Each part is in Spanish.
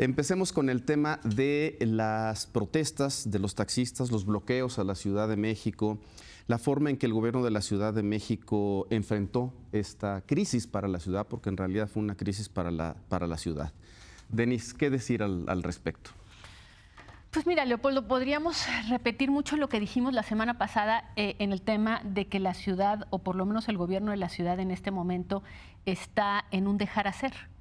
Empecemos con el tema de las protestas de los taxistas, los bloqueos a la Ciudad de México, la forma en que el gobierno de la Ciudad de México enfrentó esta crisis para la ciudad, porque en realidad fue una crisis para la, para la ciudad. Denis, ¿qué decir al, respecto? Pues mira, Leopoldo, podríamos repetir mucho lo que dijimos la semana pasada eh, en el tema de que la ciudad, o por lo menos el gobierno de la ciudad en este momento, está en un dejar hacer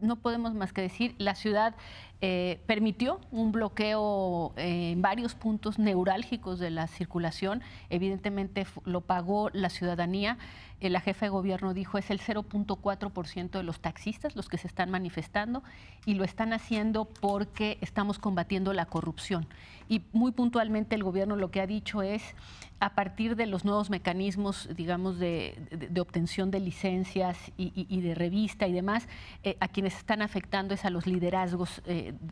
no podemos más que decir, la ciudad eh, permitió un bloqueo eh, en varios puntos neurálgicos de la circulación. Evidentemente lo pagó la ciudadanía. Eh, la jefa de gobierno dijo es el 0.4% de los taxistas los que se están manifestando y lo están haciendo porque estamos combatiendo la corrupción. Y muy puntualmente el gobierno lo que ha dicho es a partir de los nuevos mecanismos, digamos, de, obtención de licencias y, de revista y demás, a quienes están afectando es a los liderazgos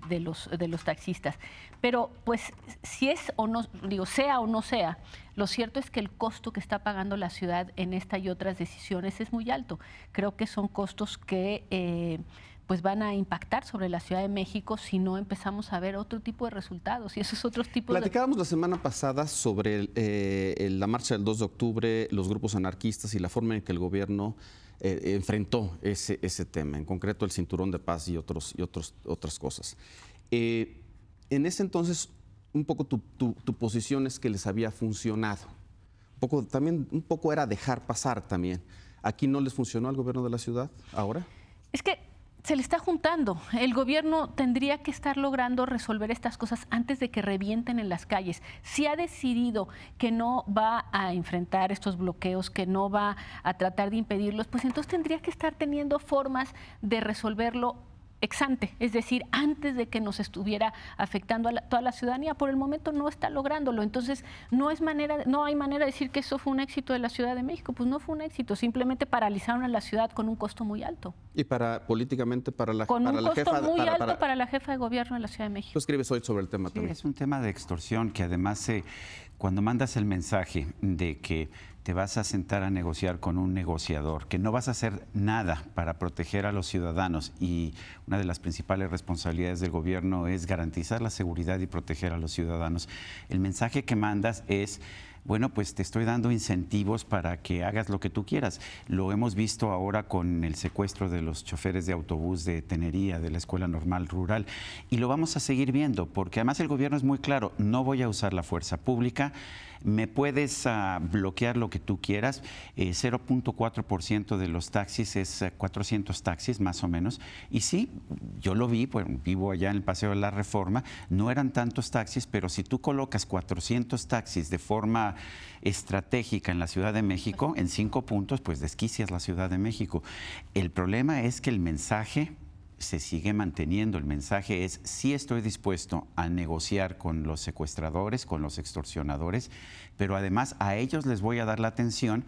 de, los, de los taxistas. Pero pues si es o no, digo, sea o no sea, lo cierto es que el costo que está pagando la ciudad en esta y otras decisiones es muy alto. Creo que son costos que... Eh, pues van a impactar sobre la Ciudad de México si no empezamos a ver otro tipo de resultados y esos otros tipos Platicábamos la semana pasada sobre eh, la marcha del 2 de octubre, los grupos anarquistas y la forma en que el gobierno eh, enfrentó ese, tema, en concreto el cinturón de paz y, otros, y otros, otras cosas. Eh, en ese entonces, un poco tu, tu, posición es que les había funcionado. Un poco, también, un poco era dejar pasar también. ¿Aquí no les funcionó al gobierno de la ciudad ahora? Es que se le está juntando. El gobierno tendría que estar logrando resolver estas cosas antes de que revienten en las calles. Si ha decidido que no va a enfrentar estos bloqueos, que no va a tratar de impedirlos, pues entonces tendría que estar teniendo formas de resolverlo exante, ante, es decir, antes de que nos estuviera afectando a toda la ciudadanía. Por el momento no está lográndolo, entonces no es manera, no hay manera de decir que eso fue un éxito de la Ciudad de México, pues no fue un éxito, simplemente paralizaron a la ciudad con un costo muy alto. Y para políticamente para la con un costo muy alto para, la jefa de gobierno de la Ciudad de México. Tú escribes hoy sobre el tema también. Es un tema de extorsión que además eh, cuando mandas el mensaje de que te vas a sentar a negociar con un negociador, que no vas a hacer nada para proteger a los ciudadanos y una de las principales responsabilidades del gobierno es garantizar la seguridad y proteger a los ciudadanos, el mensaje que mandas es bueno, pues te estoy dando incentivos para que hagas lo que tú quieras. Lo hemos visto ahora con el secuestro de los choferes de autobús de Tenería, de la Escuela Normal Rural, y lo vamos a seguir viendo, porque además el gobierno es muy claro, no voy a usar la fuerza pública me puedes ah, bloquear lo que tú quieras. 0.4% eh, de los taxis es 400 eh, taxis, más o menos. Y sí, yo lo vi, pues vivo allá en el Paseo de la Reforma, no eran tantos taxis, pero si tú colocas 400 taxis de forma estratégica en la Ciudad de México, en cinco puntos, pues desquicias la Ciudad de México. El problema es que el mensaje se sigue manteniendo. El mensaje es, si estoy dispuesto a negociar con los secuestradores, con los extorsionadores, pero además a ellos les voy a dar la atención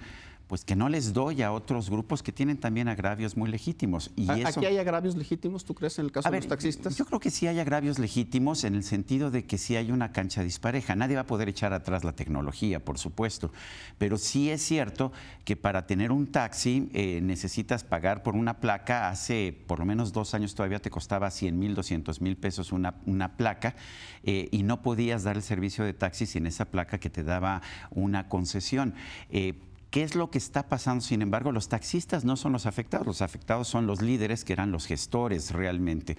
pues que no les doy a otros grupos que tienen también agravios muy legítimos. Y ¿Aquí hay agravios legítimos, tú crees, en el caso de los taxistas? Yo creo que sí hay agravios legítimos en el sentido de que sí hay una cancha dispareja. Nadie va a poder echar atrás la tecnología, por supuesto. Pero sí es cierto que para tener un taxi eh, necesitas pagar por una placa. Hace por lo menos dos años todavía te costaba 100 mil, 200 mil pesos una, una placa eh, y no podías dar el servicio de taxi sin esa placa que te daba una concesión. Eh, ¿Qué es lo que está pasando? Sin embargo, los taxistas no son los afectados, los afectados son los líderes que eran los gestores realmente.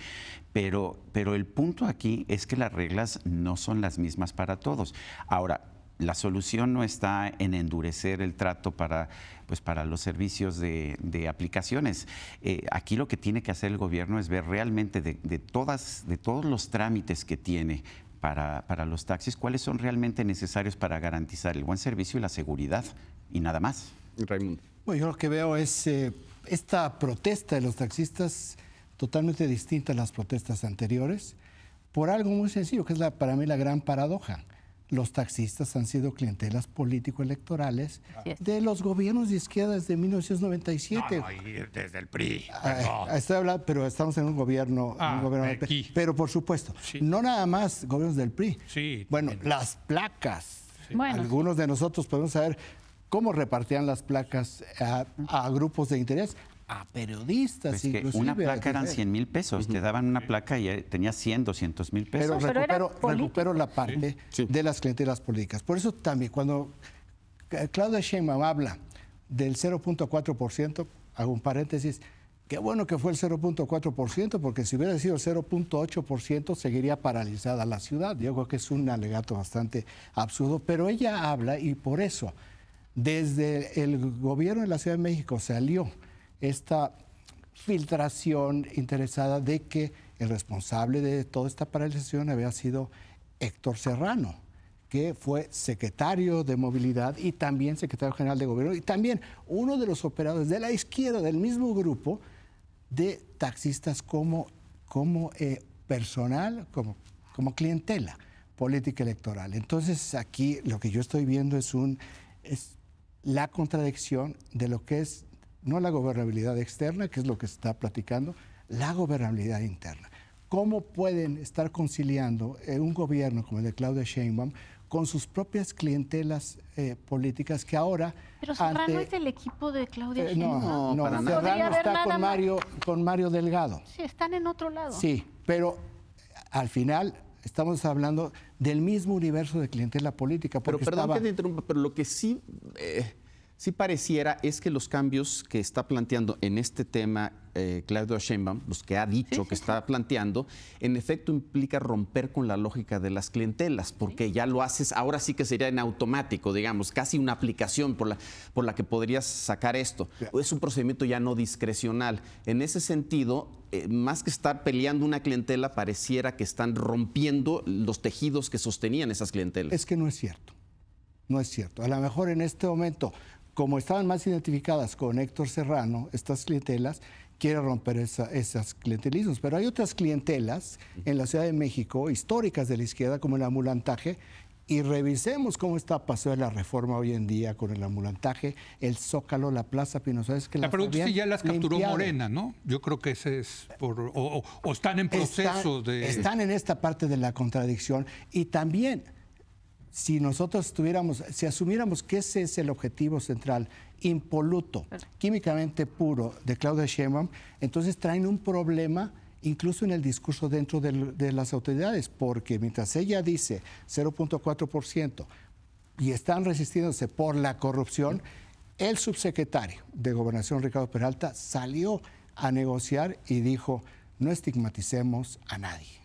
Pero, pero el punto aquí es que las reglas no son las mismas para todos. Ahora, la solución no está en endurecer el trato para, pues, para los servicios de, aplicaciones. Eh, aquí lo que tiene que hacer el gobierno es ver realmente de, todas, de todos los trámites que tiene para, para, los taxis, cuáles son realmente necesarios para garantizar el buen servicio y la seguridad y nada más. Raimundo. Bueno, yo lo que veo es eh, esta protesta de los taxistas totalmente distinta a las protestas anteriores por algo muy sencillo, que es la, para mí la gran paradoja. Los taxistas han sido clientelas político-electorales de los gobiernos de izquierda desde 1997. desde el PRI. Ah, eh, estoy pero estamos en un gobierno. Ah, pero por supuesto, no nada más gobiernos del PRI. Sí, bueno, las placas. Algunos de nosotros podemos saber cómo repartían las placas a, grupos de interés, a periodistas. Pues inclusive, una placa eran 100 mil pesos, te daban una placa y eh, tenía 100, 200 mil pesos. Pero, recupero, la parte de las clientelas políticas. Por eso también, cuando Claudia Sheinbaum habla del 0.4%, hago un paréntesis, Qué bueno que fue el 0.4%, porque si hubiera sido el 0.8%, seguiría paralizada la ciudad. Yo creo que es un alegato bastante absurdo, pero ella habla y por eso desde el gobierno de la Ciudad de México salió esta filtración interesada de que el responsable de toda esta paralización había sido Héctor Serrano, que fue secretario de movilidad y también secretario general de gobierno y también uno de los operadores de la izquierda del mismo grupo de taxistas como, como eh, personal, como, como clientela política electoral. Entonces aquí lo que yo estoy viendo es un la contradicción de lo que es no la gobernabilidad externa, que es lo que se está platicando, la gobernabilidad interna. ¿Cómo pueden estar conciliando eh, un gobierno como el de Claudia Sheinbaum con sus propias clientelas eh, políticas que ahora... Pero Serrano es del equipo de Claudia eh, Sheinbaum. No, no, no Serrano está con Mario, con Mario Delgado. Sí, están en otro lado. Sí, pero al final estamos hablando del mismo universo de clientela política. Pero perdón que te interrumpa, pero lo que sí, eh, sí pareciera es que los cambios que está planteando en este tema eh, Claudio Sheinbaum, los pues, que ha dicho, que está planteando, en efecto implica romper con la lógica de las clientelas, porque ya lo haces, ahora sí que sería en automático, digamos, casi una aplicación por la, que podrías sacar esto. Es un procedimiento ya no discrecional. En ese sentido, eh, más que estar peleando una clientela, pareciera que están rompiendo los tejidos que sostenían esas clientelas. Es que no es cierto. No es cierto. A lo mejor en este momento, como estaban más identificadas con Héctor Serrano, estas clientelas, quiere romper esa, esas clientelismos. Pero hay otras clientelas en la Ciudad de México, históricas de la izquierda, como el amulantaje, y revisemos cómo está pasando la reforma hoy en día con el amulantaje, el Zócalo, la Plaza Pino Que la pregunta es si ya las capturó Morena, ¿no? Yo creo que ese es por... O, están en proceso de... Están en esta parte de la contradicción y también si nosotros tuviéramos, si asumiéramos que ese es el objetivo central, impoluto, químicamente puro de Claudia Sheinbaum, entonces traen un problema incluso en el discurso dentro de las autoridades, porque mientras ella dice 0.4% y están resistiéndose por la corrupción, el subsecretario de Gobernación, Ricardo Peralta, salió a negociar y dijo, no estigmaticemos a nadie.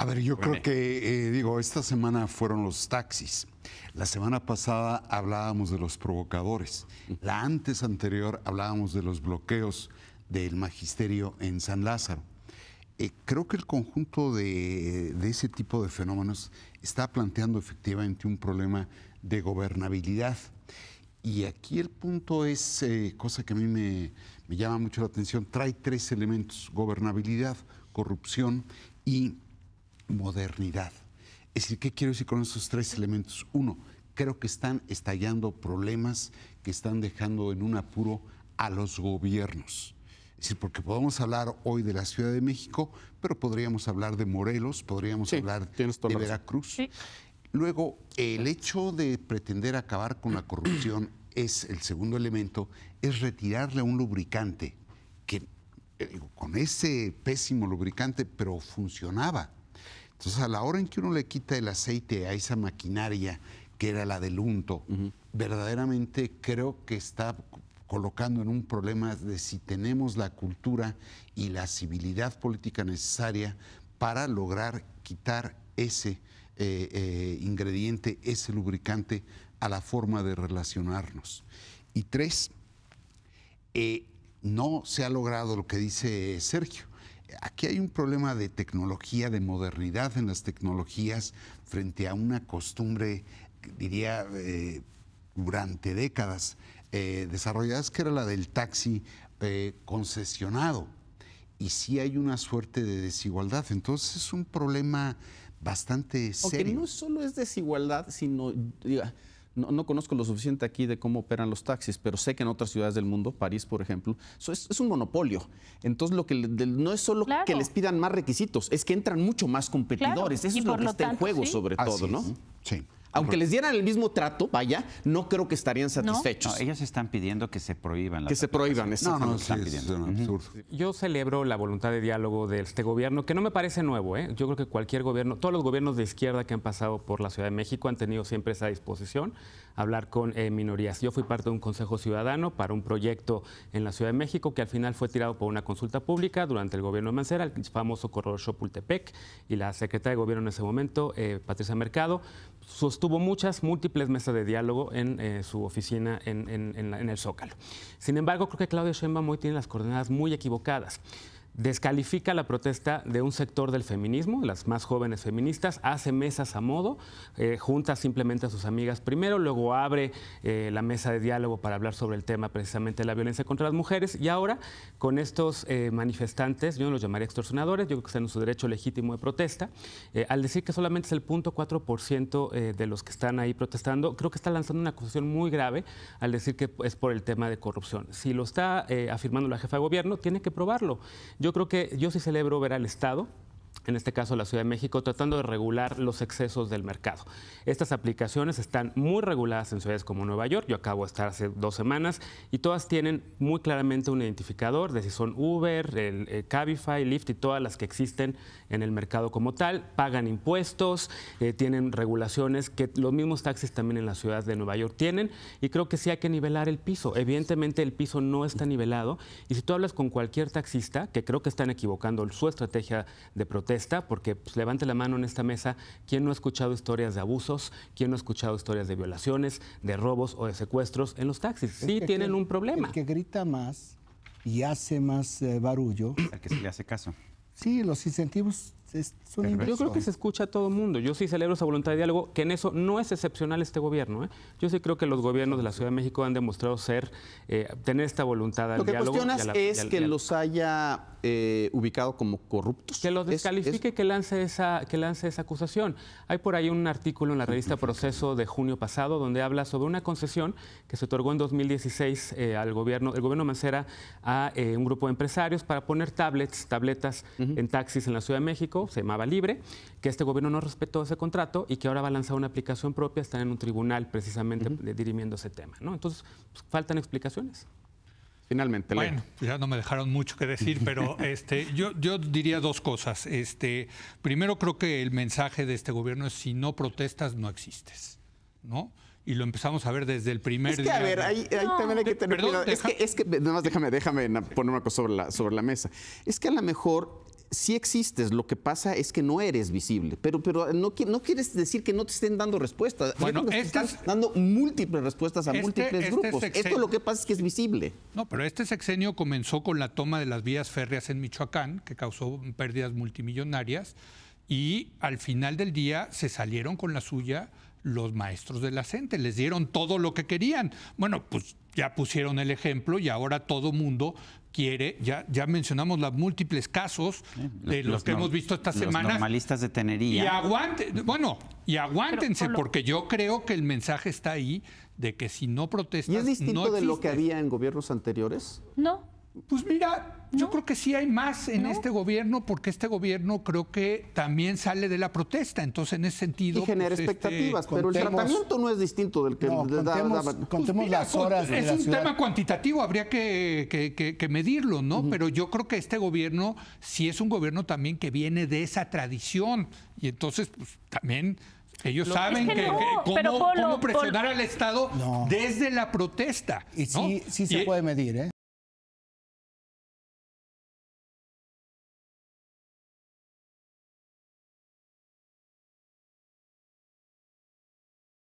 A ver, yo creo que, eh, digo, esta semana fueron los taxis. La semana pasada hablábamos de los provocadores. La antes anterior hablábamos de los bloqueos del magisterio en San Lázaro. Eh, creo que el conjunto de, ese tipo de fenómenos está planteando efectivamente un problema de gobernabilidad. Y aquí el punto es, eh, cosa que a mí me llama mucho la atención, trae tres elementos, gobernabilidad, corrupción y modernidad. Es decir, ¿qué quiero decir con esos tres elementos? Uno, creo que están estallando problemas que están dejando en un apuro a los gobiernos. Es decir, porque podemos hablar hoy de la Ciudad de México, pero podríamos hablar de Morelos, podríamos hablar de Veracruz. Luego, el hecho de pretender acabar con la corrupción es el segundo elemento, es retirarle un lubricante que eh, con ese pésimo lubricante, pero funcionaba entonces, a la hora en que uno le quita el aceite a esa maquinaria, que era la del unto, verdaderamente creo que está colocando en un problema de si tenemos la cultura y la civilidad política necesaria para lograr quitar ese eh, eh, ingrediente, ese lubricante a la forma de relacionarnos. Y tres, eh, no se ha logrado lo que dice Sergio, aquí hay un problema de tecnología, de modernidad en las tecnologías frente a una costumbre, diría, eh, durante décadas eh, desarrolladas, que era la del taxi eh, concesionado. Y sí hay una suerte de desigualdad. Entonces es un problema bastante serio. no solo es desigualdad, sino no, conozco lo suficiente aquí de cómo operan los taxis, pero sé que en otras ciudades del mundo, París por ejemplo, es, un monopolio. Entonces lo que no es solo que les pidan más requisitos, es que entran mucho más competidores. Eso es lo que está en juego sobre todo, ¿no? Sí. Aunque les dieran el mismo trato, vaya, no creo que estarían satisfechos. ellos están pidiendo que se prohíban. que se prohíban, eso es un Yo celebro la voluntad de diálogo de este gobierno, que no me parece nuevo. ¿eh? Yo creo que cualquier gobierno, todos los gobiernos de izquierda que han pasado por la Ciudad de México han tenido siempre esa disposición hablar con eh, minorías. Yo fui parte de un consejo ciudadano para un proyecto en la Ciudad de México que al final fue tirado por una consulta pública durante el gobierno de Mancera, el famoso corredor Chapultepec, y la secretaria de gobierno en ese momento, eh, Patricia Mercado, sostuvo muchas, múltiples mesas de diálogo en eh, su oficina en, en el Zócalo. Sin embargo, creo que Claudia Sheinbaum hoy tiene las coordenadas muy equivocadas descalifica la protesta de un sector del feminismo, las más jóvenes feministas, hace mesas a modo, eh, junta simplemente a sus amigas primero, luego abre eh, la mesa de diálogo para hablar sobre el tema precisamente de la violencia contra las mujeres y ahora con estos eh, manifestantes, yo no los llamaría extorsionadores, yo creo que están en su derecho legítimo de protesta, al decir que solamente es el punto 0.4% de los que están ahí protestando, creo que está lanzando una acusación muy grave al decir que es por el tema de corrupción. Si lo está afirmando la jefa de gobierno, tiene que probarlo yo creo que yo sí celebro ver al Estado en este caso la Ciudad de México, tratando de regular los excesos del mercado. Estas aplicaciones están muy reguladas en ciudades como Nueva York, yo acabo de estar hace dos semanas, y todas tienen muy claramente un identificador de si son Uber, el, eh, Cabify, Lyft y todas las que existen en el mercado como tal, pagan impuestos, eh, tienen regulaciones que los mismos taxis también en la ciudad de Nueva York tienen, y creo que sí hay que nivelar el piso. Evidentemente el piso no está nivelado, y si tú hablas con cualquier taxista, que creo que están equivocando su estrategia de protección, porque pues, levante la mano en esta mesa, ¿quién no ha escuchado historias de abusos? ¿Quién no ha escuchado historias de violaciones, de robos o de secuestros en los taxis? Sí, tienen un problema. El que grita más y hace más eh, barullo. El que se le hace caso. Sí, los incentivos yo creo que se escucha a todo el mundo. Yo sí celebro esa voluntad de diálogo, que en eso no es excepcional este gobierno. ¿eh? Yo sí creo que los gobiernos de la Ciudad de México han demostrado ser, eh, tener esta voluntad Lo que cuestionas es que los haya eh, ubicado como corruptos. Que los descalifique, Que, lance esa, que lance esa acusación. Hay por ahí un artículo en la revista Proceso de junio pasado donde habla sobre una concesión que se otorgó en 2016 al gobierno, el gobierno Mancera, a un grupo de empresarios para poner tablets, tabletas en taxis en la Ciudad de México se llamaba Libre, que este gobierno no respetó ese contrato y que ahora va a lanzar una aplicación propia, están en un tribunal precisamente dirimiendo ese tema. ¿no? Entonces, pues, faltan explicaciones. Finalmente. Bueno, ya no me dejaron mucho que decir, pero este, yo, yo diría dos cosas. Este, primero, creo que el mensaje de este gobierno es si no protestas, no existes. ¿No? y lo empezamos a ver desde el primer día. Es que, a ver, ahí, también hay que tener Es que, es que, nada más déjame, déjame poner una cosa sobre la, sobre la mesa. Es que a lo mejor si existes, lo que pasa es que no eres visible, pero, pero no, quieres decir que no te estén dando respuestas. Bueno, este dando múltiples respuestas a este, múltiples este grupos. Esto lo que pasa es que es visible. No, pero este sexenio comenzó con la toma de las vías férreas en Michoacán, que causó pérdidas multimillonarias, y al final del día se salieron con la suya los maestros de la gente, les dieron todo lo que querían. Bueno, pues ya pusieron el ejemplo y ahora todo mundo quiere, ya, ya mencionamos los múltiples casos de los, que hemos visto esta semana. normalistas de Tenería. Y aguante, bueno, y aguántense, porque yo creo que el mensaje está ahí de que si no protestas. ¿Y es distinto de lo que había en gobiernos anteriores? No. Pues mira, yo creo que sí hay más en este gobierno, porque este gobierno creo que también sale de la protesta, entonces en ese sentido... Y genera pues, este, expectativas, pero el tratamiento no es distinto del que... da, pues las horas pues, Es un tema cuantitativo, habría que, que, medirlo, ¿no? Pero yo creo que este gobierno sí es un gobierno también que viene de esa tradición, y entonces pues, también... Ellos saben que, cómo, presionar al Estado desde la protesta. Y sí, sí se puede medir, ¿eh?